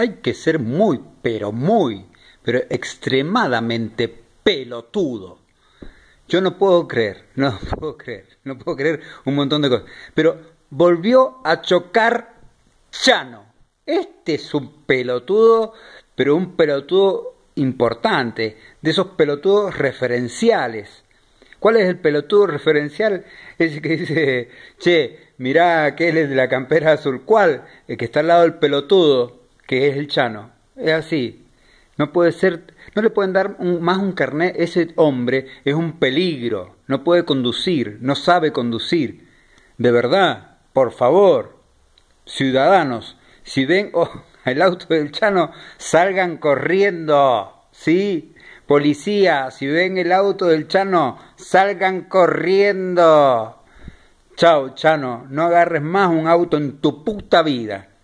hay que ser muy, pero muy, pero extremadamente pelotudo. Yo no puedo creer, no puedo creer, no puedo creer un montón de cosas. Pero volvió a chocar Chano. Este es un pelotudo, pero un pelotudo importante, de esos pelotudos referenciales. ¿Cuál es el pelotudo referencial? Es que dice, che, mirá aquel es de la campera azul, ¿cuál? El que está al lado del pelotudo que es el Chano. Es así. No puede ser, no le pueden dar más un carnet. Ese hombre es un peligro. No puede conducir, no sabe conducir. De verdad, por favor, ciudadanos, si ven oh, el auto del Chano, salgan corriendo. Sí, policía, si ven el auto del Chano, salgan corriendo. Chao, Chano, no agarres más un auto en tu puta vida.